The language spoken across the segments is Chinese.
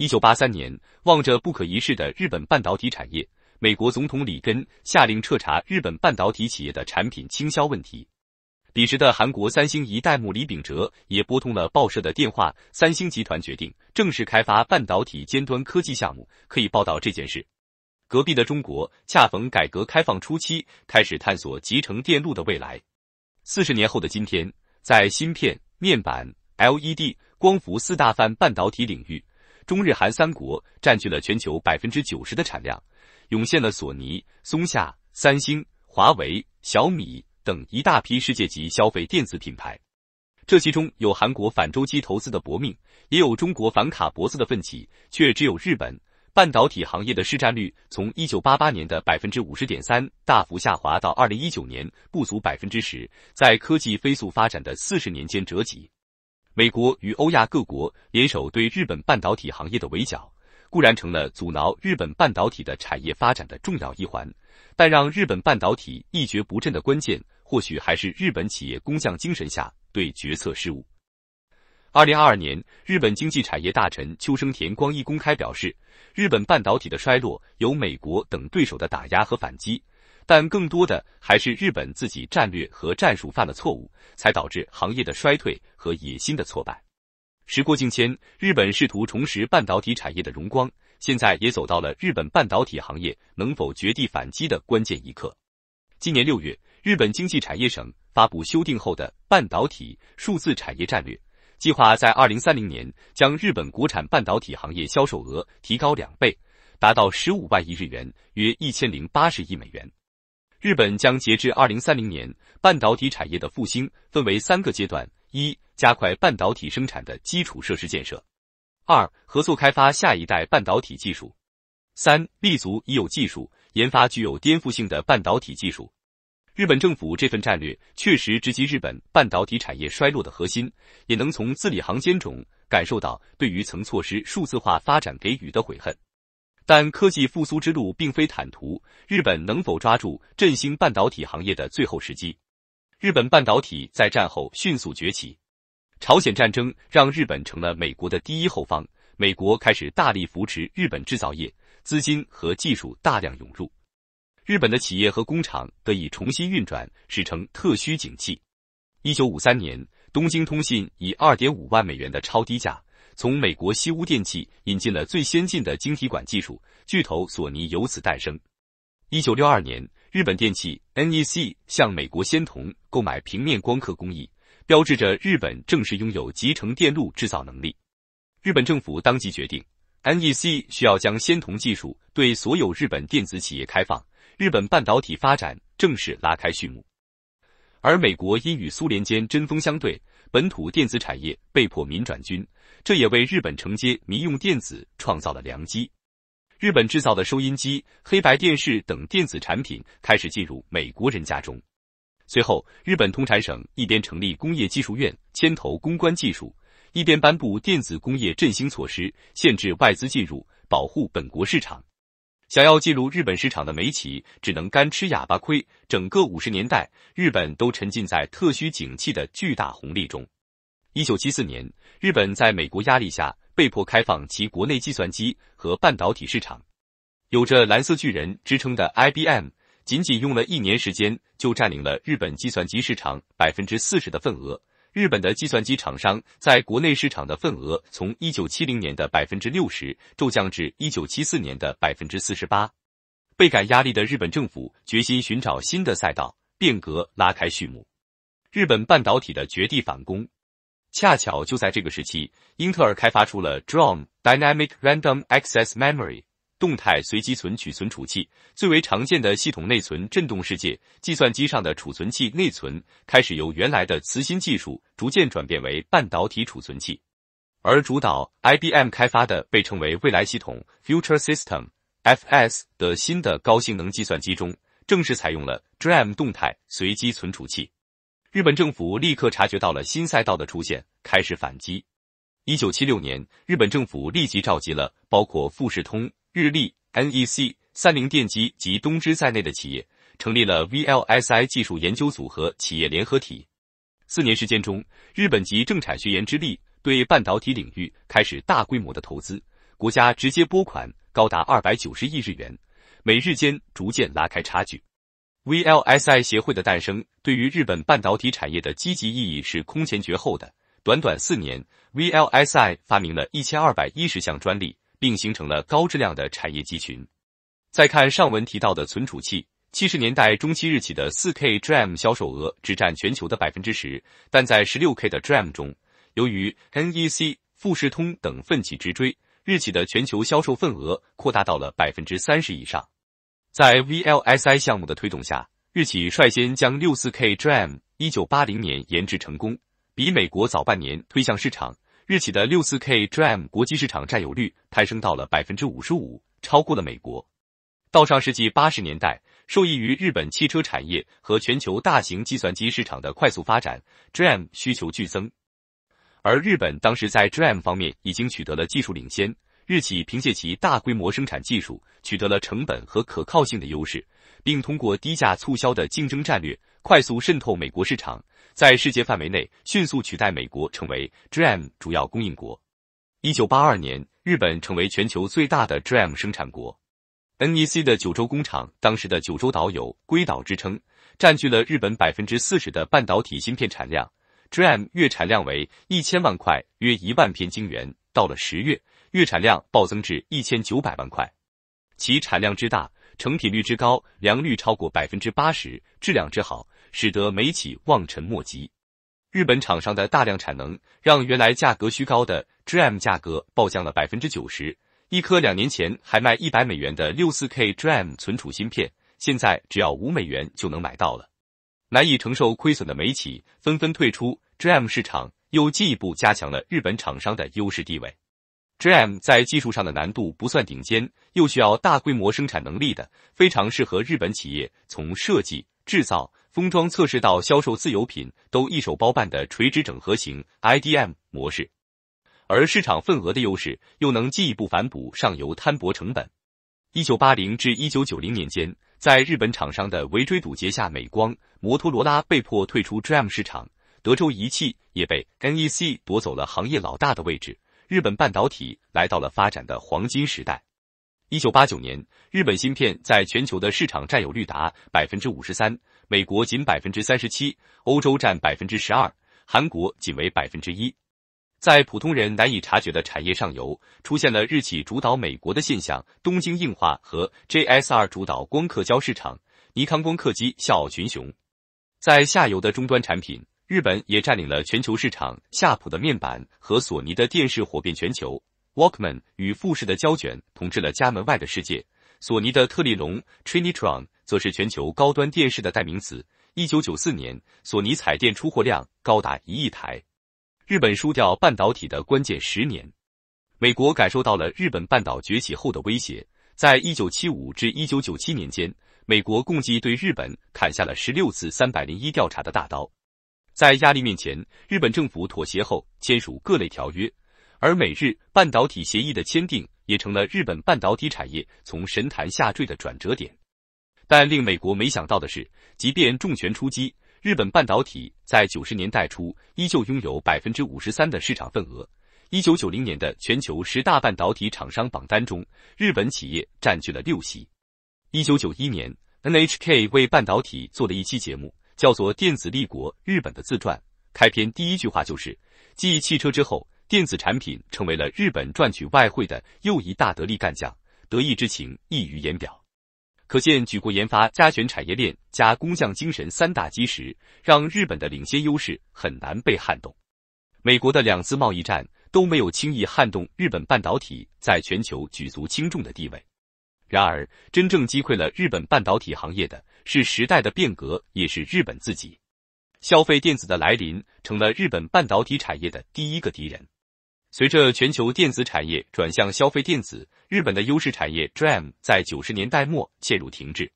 一九八三年，望着不可一世的日本半导体产业，美国总统里根下令彻查日本半导体企业的产品倾销问题。彼时的韩国三星一代目李秉哲也拨通了报社的电话。三星集团决定正式开发半导体尖端科技项目，可以报道这件事。隔壁的中国恰逢改革开放初期，开始探索集成电路的未来。四十年后的今天，在芯片、面板、LED、光伏四大泛半导体领域。中日韩三国占据了全球百分之九十的产量，涌现了索尼、松下、三星、华为、小米等一大批世界级消费电子品牌。这其中有韩国反周期投资的搏命，也有中国反卡脖子的奋起，却只有日本半导体行业的市占率从一九八八年的百分之五十点三大幅下滑到二零一九年不足百分之十，在科技飞速发展的四十年间折戟。美国与欧亚各国联手对日本半导体行业的围剿，固然成了阻挠日本半导体的产业发展的重要一环，但让日本半导体一蹶不振的关键，或许还是日本企业工匠精神下对决策失误。二零二二年，日本经济产业大臣秋生田光一公开表示，日本半导体的衰落由美国等对手的打压和反击。但更多的还是日本自己战略和战术犯了错误，才导致行业的衰退和野心的挫败。时过境迁，日本试图重拾半导体产业的荣光，现在也走到了日本半导体行业能否绝地反击的关键一刻。今年六月，日本经济产业省发布修订后的半导体数字产业战略，计划在二零三零年将日本国产半导体行业销售额提高两倍，达到十五万亿日元，约一千零八十亿美元。日本将截至二零三零年半导体产业的复兴分为三个阶段：一、加快半导体生产的基础设施建设；二、合作开发下一代半导体技术；三、立足已有技术，研发具有颠覆性的半导体技术。日本政府这份战略确实直击日本半导体产业衰落的核心，也能从字里行间中感受到对于曾错失数字化发展给予的悔恨。但科技复苏之路并非坦途，日本能否抓住振兴半导体行业的最后时机？日本半导体在战后迅速崛起。朝鲜战争让日本成了美国的第一后方，美国开始大力扶持日本制造业，资金和技术大量涌入，日本的企业和工厂得以重新运转，史称“特需景气”。一九五三年，东京通信以二点五万美元的超低价。从美国西屋电器引进了最先进的晶体管技术，巨头索尼由此诞生。一九六二年，日本电器 NEC 向美国仙童购买平面光刻工艺，标志着日本正式拥有集成电路制造能力。日本政府当即决定，NEC 需要将仙童技术对所有日本电子企业开放。日本半导体发展正式拉开序幕。而美国因与苏联间针锋相对，本土电子产业被迫民转军，这也为日本承接民用电子创造了良机。日本制造的收音机、黑白电视等电子产品开始进入美国人家中。随后，日本通产省一边成立工业技术院牵头攻关技术，一边颁布电子工业振兴措施，限制外资进入，保护本国市场。想要进入日本市场的美企只能干吃哑巴亏。整个五十年代，日本都沉浸在特需景气的巨大红利中。一九七四年，日本在美国压力下被迫开放其国内计算机和半导体市场。有着“蓝色巨人”之称的 IBM，仅仅用了一年时间就占领了日本计算机市场百分之四十的份额。日本的计算机厂商在国内市场的份额从一九七零年的百分之六十骤降至一九七四年的百分之四十八，倍感压力的日本政府决心寻找新的赛道，变革拉开序幕。日本半导体的绝地反攻，恰巧就在这个时期，英特尔开发出了 d r o m Dynamic Random Access Memory。动态随机存取存储器最为常见的系统内存震动世界，计算机上的储存器内存开始由原来的磁芯技术逐渐转变为半导体储存器，而主导 IBM 开发的被称为未来系统 Future System FS 的新的高性能计算机中，正式采用了 DRAM 动态随机存储器。日本政府立刻察觉到了新赛道的出现，开始反击。一九七六年，日本政府立即召集了包括富士通。日立、NEC、三菱电机及东芝在内的企业成立了 VLSI 技术研究组合企业联合体。四年时间中，日本籍政产学研之力对半导体领域开始大规模的投资，国家直接拨款高达二百九十亿日元，美日间逐渐拉开差距。VLSI 协会的诞生对于日本半导体产业的积极意义是空前绝后的。短短四年，VLSI 发明了一千二百一十项专利。并形成了高质量的产业集群。再看上文提到的存储器，七十年代中期日企的四 K DRAM 销售额只占全球的百分之十，但在十六 K 的 DRAM 中，由于 NEC、富士通等奋起直追，日企的全球销售份额扩大到了百分之三十以上。在 VLSI 项目的推动下，日企率先将六四 K DRAM 一九八零年研制成功，比美国早半年推向市场。日企的六四 K DRAM 国际市场占有率攀升到了百分之五十五，超过了美国。到上世纪八十年代，受益于日本汽车产业和全球大型计算机市场的快速发展，DRAM 需求剧增。而日本当时在 DRAM 方面已经取得了技术领先，日企凭借其大规模生产技术，取得了成本和可靠性的优势，并通过低价促销的竞争战略，快速渗透美国市场。在世界范围内迅速取代美国成为 DRAM 主要供应国。一九八二年，日本成为全球最大的 DRAM 生产国。NEC 的九州工厂，当时的九州岛有“硅岛”之称，占据了日本百分之四十的半导体芯片产量。DRAM 月产量为一千万块，约一万片晶圆。到了十月，月产量暴增至一千九百万块。其产量之大，成品率之高，良率超过百分之八十，质量之好。使得美企望尘莫及。日本厂商的大量产能，让原来价格虚高的 DRAM 价格暴降了百分之九十。一颗两年前还卖一百美元的六四 K DRAM 存储芯片，现在只要五美元就能买到了。难以承受亏损的美企纷纷退出 DRAM 市场，又进一步加强了日本厂商的优势地位。DRAM 在技术上的难度不算顶尖，又需要大规模生产能力的，非常适合日本企业从设计。制造、封装、测试到销售自有品都一手包办的垂直整合型 IDM 模式，而市场份额的优势又能进一步反哺上游摊薄成本。一九八零至一九九零年间，在日本厂商的围追堵截下，美光、摩托罗拉被迫退出 DRAM 市场，德州仪器也被 NEC 夺走了行业老大的位置。日本半导体来到了发展的黄金时代。一九八九年，日本芯片在全球的市场占有率达百分之五十三，美国仅百分之三十七，欧洲占百分之十二，韩国仅为百分之一。在普通人难以察觉的产业上游，出现了日企主导美国的现象。东京硬化和 J S R 主导光刻胶市场，尼康光刻机笑傲群雄。在下游的终端产品，日本也占领了全球市场。夏普的面板和索尼的电视火遍全球。Walkman 与富士的胶卷统治了家门外的世界，索尼的特立龙 （Trinitron） 则是全球高端电视的代名词。一九九四年，索尼彩电出货量高达一亿台。日本输掉半导体的关键十年，美国感受到了日本半岛崛起后的威胁。在一九七五至一九九七年间，美国共计对日本砍下了十六次三百零一调查的大刀。在压力面前，日本政府妥协后签署各类条约。而美日半导体协议的签订，也成了日本半导体产业从神坛下坠的转折点。但令美国没想到的是，即便重拳出击，日本半导体在九十年代初依旧拥有百分之五十三的市场份额。一九九零年的全球十大半导体厂商榜单中，日本企业占据了六席。一九九一年，NHK 为半导体做了一期节目，叫做《电子立国：日本的自传》。开篇第一句话就是：继汽车之后。电子产品成为了日本赚取外汇的又一大得力干将，得意之情溢于言表。可见，举国研发、加权产业链、加工匠精神三大基石，让日本的领先优势很难被撼动。美国的两次贸易战都没有轻易撼动日本半导体在全球举足轻重的地位。然而，真正击溃了日本半导体行业的，是时代的变革，也是日本自己。消费电子的来临，成了日本半导体产业的第一个敌人。随着全球电子产业转向消费电子，日本的优势产业 DRAM 在九十年代末陷入停滞。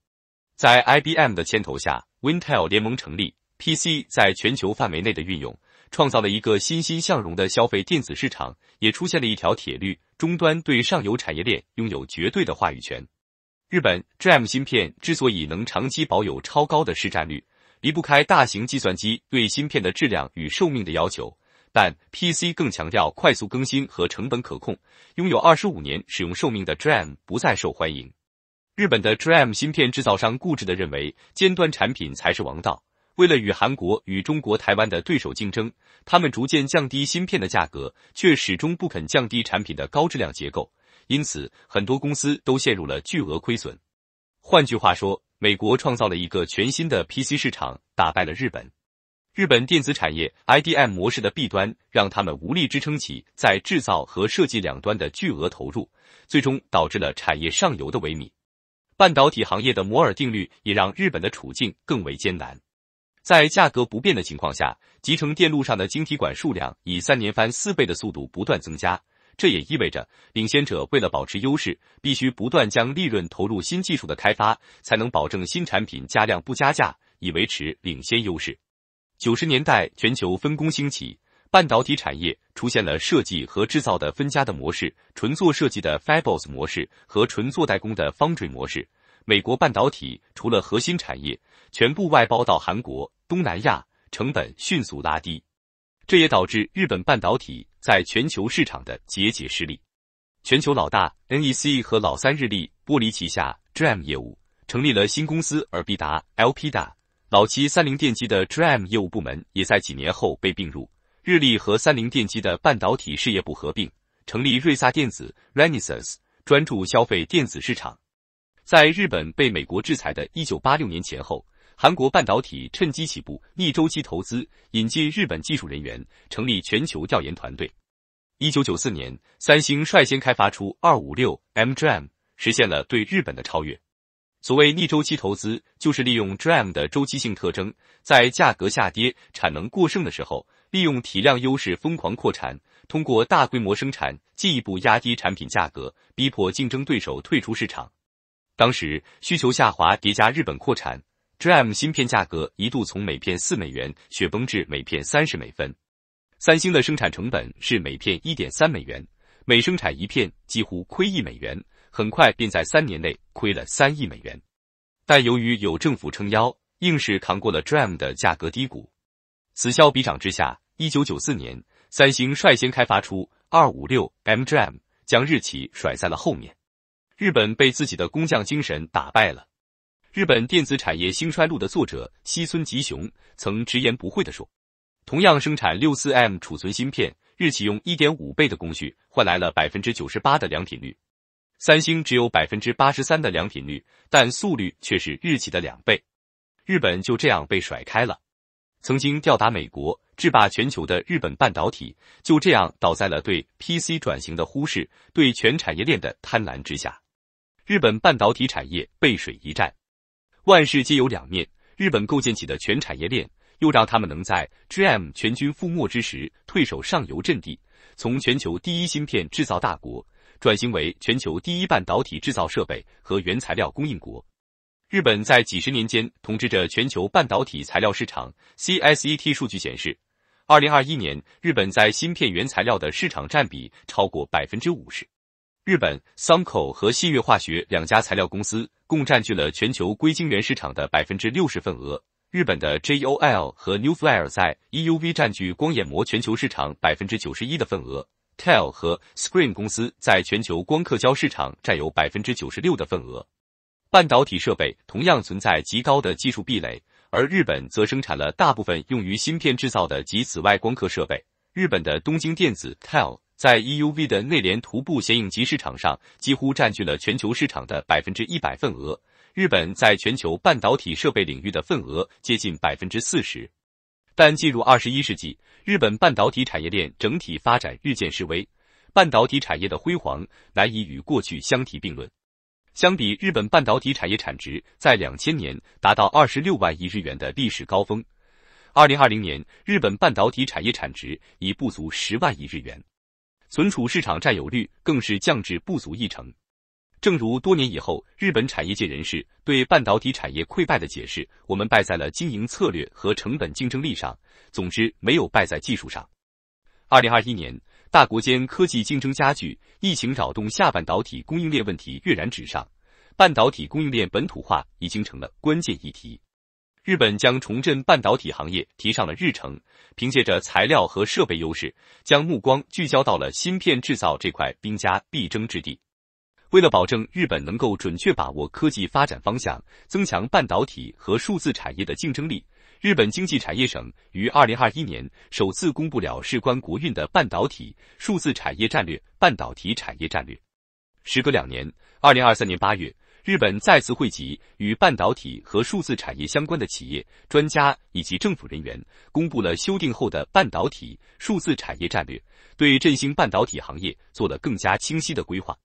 在 IBM 的牵头下，Intel w 联盟成立，PC 在全球范围内的运用，创造了一个欣欣向荣的消费电子市场，也出现了一条铁律：终端对上游产业链拥有绝对的话语权。日本 DRAM 芯片之所以能长期保有超高的市占率，离不开大型计算机对芯片的质量与寿命的要求。但 PC 更强调快速更新和成本可控，拥有二十五年使用寿命的 DRAM 不再受欢迎。日本的 DRAM 芯片制造商固执地认为，尖端产品才是王道。为了与韩国与中国台湾的对手竞争，他们逐渐降低芯片的价格，却始终不肯降低产品的高质量结构。因此，很多公司都陷入了巨额亏损。换句话说，美国创造了一个全新的 PC 市场，打败了日本。日本电子产业 IDM 模式的弊端，让他们无力支撑起在制造和设计两端的巨额投入，最终导致了产业上游的萎靡。半导体行业的摩尔定律也让日本的处境更为艰难。在价格不变的情况下，集成电路上的晶体管数量以三年翻四倍的速度不断增加。这也意味着，领先者为了保持优势，必须不断将利润投入新技术的开发，才能保证新产品加量不加价，以维持领先优势。九十年代，全球分工兴起，半导体产业出现了设计和制造的分家的模式，纯做设计的 Fabos 模式和纯做代工的方 y 模式。美国半导体除了核心产业，全部外包到韩国、东南亚，成本迅速拉低。这也导致日本半导体在全球市场的节节失利。全球老大 NEC 和老三日立剥离旗下 DRAM 业务，成立了新公司尔必达 LP 达。老七三菱电机的 DRAM 业务部门也在几年后被并入日立和三菱电机的半导体事业部合并，成立瑞萨电子 （Renesas），专注消费电子市场。在日本被美国制裁的一九八六年前后，韩国半导体趁机起步，逆周期投资，引进日本技术人员，成立全球调研团队。一九九四年，三星率先开发出二五六 MDRAM，实现了对日本的超越。所谓逆周期投资，就是利用 DRAM 的周期性特征，在价格下跌、产能过剩的时候，利用体量优势疯狂扩产，通过大规模生产进一步压低产品价格，逼迫竞争对手退出市场。当时需求下滑叠加日本扩产，DRAM 芯片价格一度从每片四美元雪崩至每片三十美分。三星的生产成本是每片一点三美元，每生产一片几乎亏一美元。很快便在三年内亏了三亿美元，但由于有政府撑腰，硬是扛过了 DRAM 的价格低谷。此消彼长之下，一九九四年，三星率先开发出二五六 MDRAM，将日企甩在了后面。日本被自己的工匠精神打败了。日本电子产业兴衰录的作者西村吉雄曾直言不讳地说：“同样生产六四 M 储存芯片，日企用一点五倍的工序换来了百分之九十八的良品率。”三星只有百分之八十三的良品率，但速率却是日企的两倍。日本就这样被甩开了。曾经吊打美国、制霸全球的日本半导体，就这样倒在了对 PC 转型的忽视、对全产业链的贪婪之下。日本半导体产业背水一战。万事皆有两面，日本构建起的全产业链，又让他们能在 GM 全军覆没之时，退守上游阵地，从全球第一芯片制造大国。转型为全球第一半导体制造设备和原材料供应国。日本在几十年间统治着全球半导体材料市场。CSET 数据显示，二零二一年日本在芯片原材料的市场占比超过百分之五十。日本 Sumco 和信越化学两家材料公司共占据了全球硅晶圆市场的百分之六十份额。日本的 JOL 和 Newflare 在 EUV 占据光眼膜全球市场百分之九十一的份额。TEL 和 SCREEN 公司在全球光刻胶市场占有百分之九十六的份额，半导体设备同样存在极高的技术壁垒，而日本则生产了大部分用于芯片制造的及紫外光刻设备。日本的东京电子 TEL 在 EUV 的内联涂布显影机市场上几乎占据了全球市场的百分之一百份额，日本在全球半导体设备领域的份额接近百分之四十。但进入二十一世纪，日本半导体产业链整体发展日渐式微，半导体产业的辉煌难以与过去相提并论。相比日本半导体产业产值在两千年达到二十六万亿日元的历史高峰，二零二零年日本半导体产业产值已不足十万亿日元，存储市场占有率更是降至不足一成。正如多年以后日本产业界人士对半导体产业溃败的解释，我们败在了经营策略和成本竞争力上。总之，没有败在技术上。二零二一年，大国间科技竞争加剧，疫情扰动下，半导体供应链问题跃然纸上。半导体供应链本土化已经成了关键议题。日本将重振半导体行业提上了日程，凭借着材料和设备优势，将目光聚焦到了芯片制造这块兵家必争之地。为了保证日本能够准确把握科技发展方向，增强半导体和数字产业的竞争力，日本经济产业省于二零二一年首次公布了事关国运的半导体数字产业战略——半导体产业战略。时隔两年，二零二三年八月，日本再次汇集与半导体和数字产业相关的企业、专家以及政府人员，公布了修订后的半导体数字产业战略，对振兴半导体行业做了更加清晰的规划。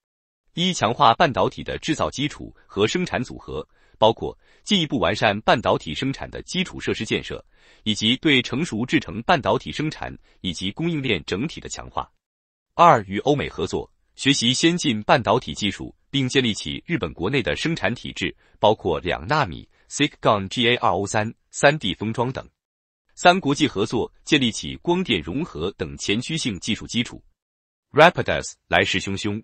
一强化半导体的制造基础和生产组合，包括进一步完善半导体生产的基础设施建设，以及对成熟制成半导体生产以及供应链整体的强化。二与欧美合作，学习先进半导体技术，并建立起日本国内的生产体制，包括两纳米、CIGA、二 O 三、三 D 封装等。三国际合作，建立起光电融合等前驱性技术基础。Rapidus 来势汹汹。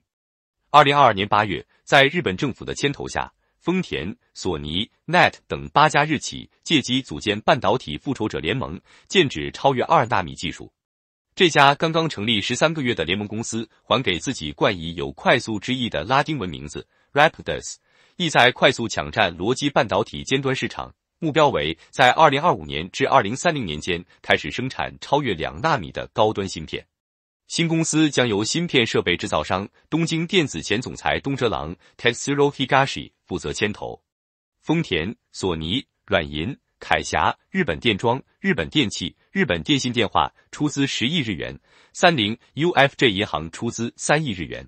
二零二二年八月，在日本政府的牵头下，丰田、索尼、Net 等八家日企借机组建半导体复仇者联盟，剑指超越二纳米技术。这家刚刚成立十三个月的联盟公司，还给自己冠以有“快速”之意的拉丁文名字 Rapidus，意在快速抢占逻辑半导体尖端市场。目标为在二零二五年至二零三零年间开始生产超越两纳米的高端芯片。新公司将由芯片设备制造商东京电子前总裁东哲郎 （Tetsuro Higashi） 负责牵头。丰田、索尼、软银、凯霞、日本电装、日本电器、日本电信电话出资十亿日元，三菱 UFJ 银行出资三亿日元。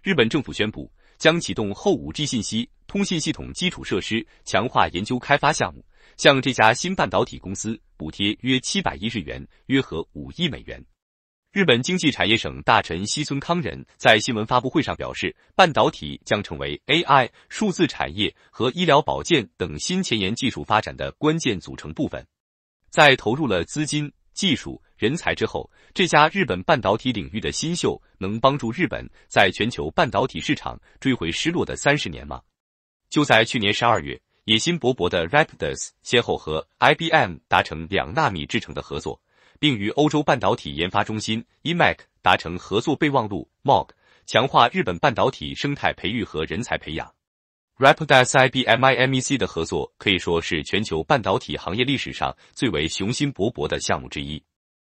日本政府宣布将启动后 5G 信息通信系统基础设施强化研究开发项目，向这家新半导体公司补贴约七百亿日元，约合五亿美元。日本经济产业省大臣西村康仁在新闻发布会上表示，半导体将成为 AI、数字产业和医疗保健等新前沿技术发展的关键组成部分。在投入了资金、技术、人才之后，这家日本半导体领域的新秀能帮助日本在全球半导体市场追回失落的三十年吗？就在去年十二月，野心勃勃的 Rapidus 先后和 IBM 达成两纳米制程的合作。并与欧洲半导体研发中心 i m a c 达成合作备忘录 m o g 强化日本半导体生态培育和人才培养。Rapidas IBM IMEC 的合作可以说是全球半导体行业历史上最为雄心勃勃的项目之一。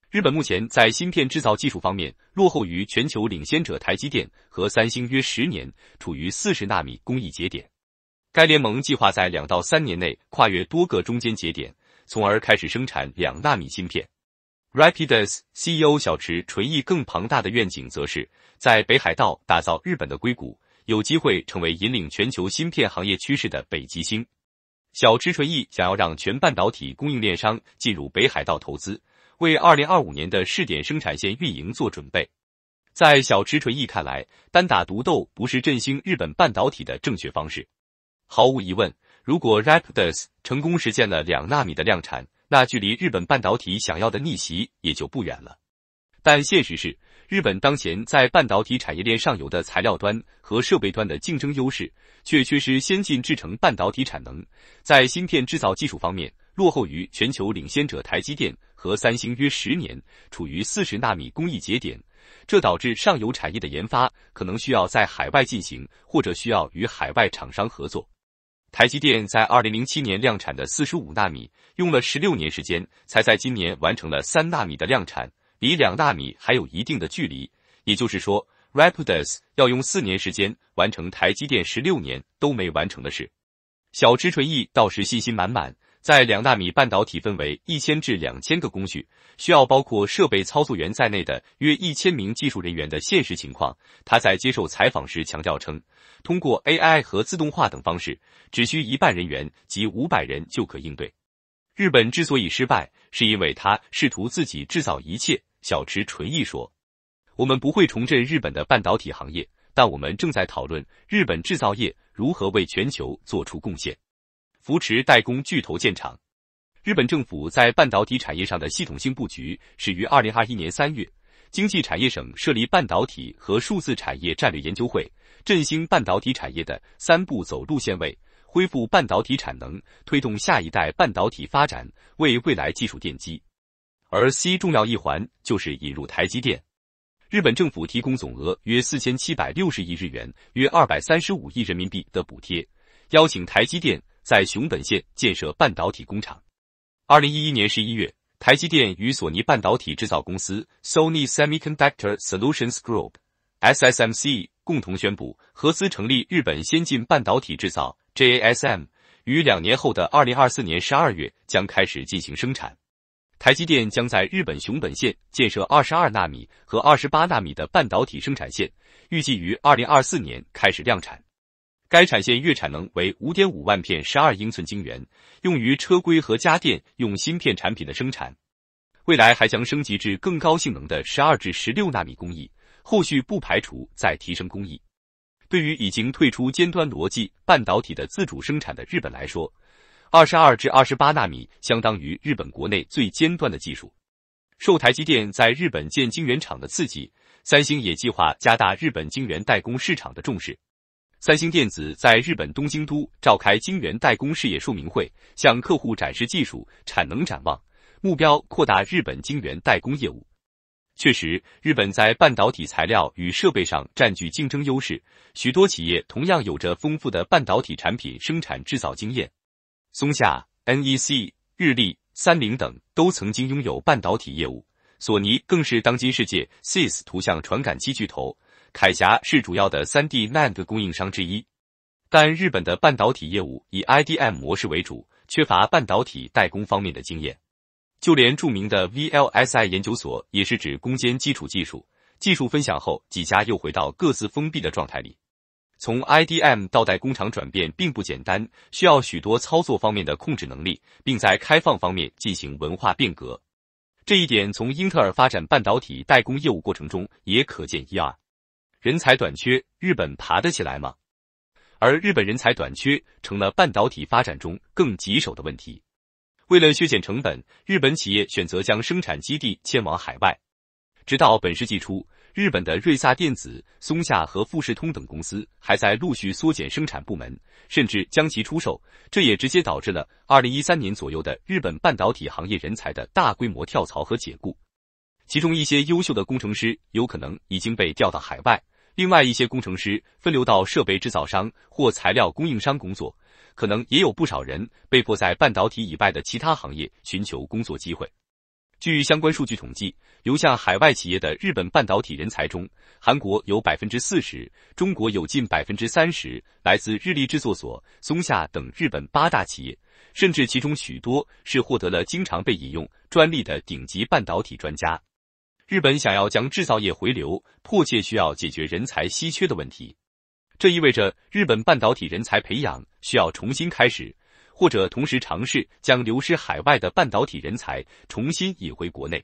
日本目前在芯片制造技术方面落后于全球领先者台积电和三星约十年，处于四十纳米工艺节点。该联盟计划在两到三年内跨越多个中间节点，从而开始生产两纳米芯片。Rapidus CEO 小池纯一更庞大的愿景，则是在北海道打造日本的硅谷，有机会成为引领全球芯片行业趋势的北极星。小池纯一想要让全半导体供应链商进入北海道投资，为二零二五年的试点生产线运营做准备。在小池纯一看来，单打独斗不是振兴日本半导体的正确方式。毫无疑问，如果 Rapidus 成功实现了两纳米的量产。那距离日本半导体想要的逆袭也就不远了，但现实是，日本当前在半导体产业链上游的材料端和设备端的竞争优势，却缺失先进制成半导体产能，在芯片制造技术方面落后于全球领先者台积电和三星约十年，处于四十纳米工艺节点，这导致上游产业的研发可能需要在海外进行，或者需要与海外厂商合作。台积电在二零零七年量产的四十五纳米，用了十六年时间，才在今年完成了三纳米的量产，离两纳米还有一定的距离。也就是说，Rapidus 要用四年时间完成台积电十六年都没完成的事。小池纯一倒是信心满满。在两纳米半导体分为一千至两千个工序，需要包括设备操作员在内的约一千名技术人员的现实情况，他在接受采访时强调称，通过 AI 和自动化等方式，只需一半人员及五百人就可应对。日本之所以失败，是因为他试图自己制造一切。小池纯一说：“我们不会重振日本的半导体行业，但我们正在讨论日本制造业如何为全球做出贡献。”扶持代工巨头建厂。日本政府在半导体产业上的系统性布局始于二零二一年三月，经济产业省设立半导体和数字产业战略研究会，振兴半导体产业的三步走路线位：恢复半导体产能，推动下一代半导体发展，为未来技术奠基。而 C 重要一环就是引入台积电。日本政府提供总额约四千七百六十亿日元（约二百三十五亿人民币）的补贴，邀请台积电。在熊本县建设半导体工厂。二零一一年十一月，台积电与索尼半导体制造公司 （Sony Semiconductor Solutions Group，SSMC） 共同宣布合资成立日本先进半导体制造 （JASM），于两年后的二零二四年十二月将开始进行生产。台积电将在日本熊本县建设二十二纳米和二十八纳米的半导体生产线，预计于二零二四年开始量产。该产线月产能为五点五万片十二英寸晶圆，用于车规和家电用芯片产品的生产。未来还将升级至更高性能的十二至十六纳米工艺，后续不排除再提升工艺。对于已经退出尖端逻辑半导体的自主生产的日本来说，二十二至二十八纳米相当于日本国内最尖端的技术。受台积电在日本建晶圆厂的刺激，三星也计划加大日本晶圆代工市场的重视。三星电子在日本东京都召开晶圆代工事业说明会，向客户展示技术、产能展望，目标扩大日本晶圆代工业务。确实，日本在半导体材料与设备上占据竞争优势，许多企业同样有着丰富的半导体产品生产制造经验。松下、NEC、日立、三菱等都曾经拥有半导体业务，索尼更是当今世界 CIS 图像传感器巨头。铠侠是主要的 3D NAND 供应商之一，但日本的半导体业务以 IDM 模式为主，缺乏半导体代工方面的经验。就连著名的 VLSI 研究所也是指攻坚基础技术，技术分享后几家又回到各自封闭的状态里。从 IDM 到代工厂转变并不简单，需要许多操作方面的控制能力，并在开放方面进行文化变革。这一点从英特尔发展半导体代工业务过程中也可见一二。人才短缺，日本爬得起来吗？而日本人才短缺成了半导体发展中更棘手的问题。为了削减成本，日本企业选择将生产基地迁往海外。直到本世纪初，日本的瑞萨电子、松下和富士通等公司还在陆续缩减生产部门，甚至将其出售。这也直接导致了二零一三年左右的日本半导体行业人才的大规模跳槽和解雇。其中一些优秀的工程师有可能已经被调到海外。另外一些工程师分流到设备制造商或材料供应商工作，可能也有不少人被迫在半导体以外的其他行业寻求工作机会。据相关数据统计，流向海外企业的日本半导体人才中，韩国有百分之四十，中国有近百分之三十来自日立制作所、松下等日本八大企业，甚至其中许多是获得了经常被引用专利的顶级半导体专家。日本想要将制造业回流，迫切需要解决人才稀缺的问题。这意味着日本半导体人才培养需要重新开始，或者同时尝试将流失海外的半导体人才重新引回国内。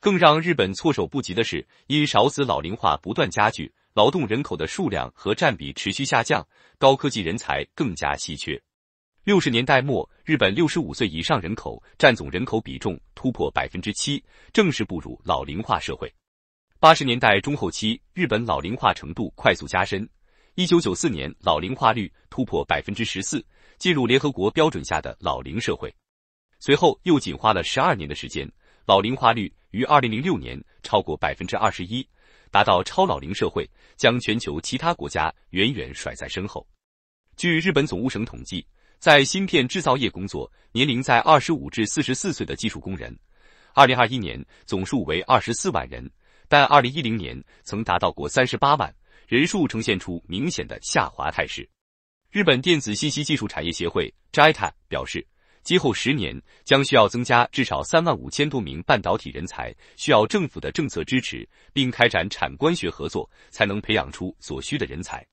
更让日本措手不及的是，因少子老龄化不断加剧，劳动人口的数量和占比持续下降，高科技人才更加稀缺。六十年代末，日本六十五岁以上人口占总人口比重突破百分之七，正式步入老龄化社会。八十年代中后期，日本老龄化程度快速加深。一九九四年，老龄化率突破百分之十四，进入联合国标准下的老龄社会。随后又仅花了十二年的时间，老龄化率于二零零六年超过百分之二十一，达到超老龄社会，将全球其他国家远远甩在身后。据日本总务省统计。在芯片制造业工作、年龄在二十五至四十四岁的技术工人，二零二一年总数为二十四万人，但二零一零年曾达到过三十八万，人数呈现出明显的下滑态势。日本电子信息技术产业协会 j i t 表示，今后十年将需要增加至少三万五千多名半导体人才，需要政府的政策支持，并开展产官学合作，才能培养出所需的人才。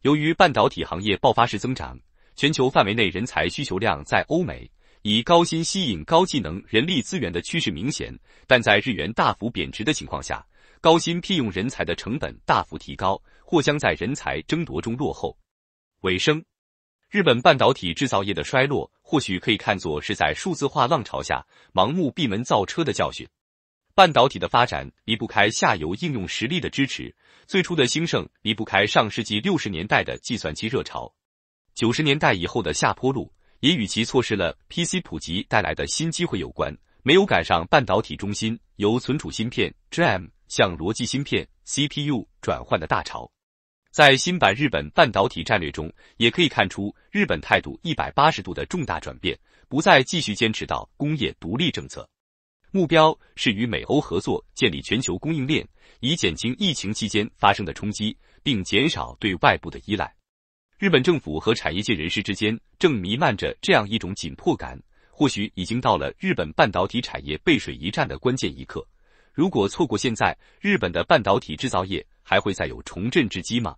由于半导体行业爆发式增长。全球范围内人才需求量在欧美以高薪吸引高技能人力资源的趋势明显，但在日元大幅贬值的情况下，高薪聘用人才的成本大幅提高，或将在人才争夺中落后。尾声，日本半导体制造业的衰落或许可以看作是在数字化浪潮下盲目闭门造车的教训。半导体的发展离不开下游应用实力的支持，最初的兴盛离不开上世纪六十年代的计算机热潮。九十年代以后的下坡路，也与其错失了 PC 普及带来的新机会有关，没有赶上半导体中心由存储芯片 DRAM 向逻辑芯片 CPU 转换的大潮。在新版日本半导体战略中，也可以看出日本态度一百八十度的重大转变，不再继续坚持到工业独立政策，目标是与美欧合作建立全球供应链，以减轻疫情期间发生的冲击，并减少对外部的依赖。日本政府和产业界人士之间正弥漫着这样一种紧迫感，或许已经到了日本半导体产业背水一战的关键一刻。如果错过现在，日本的半导体制造业还会再有重振之机吗？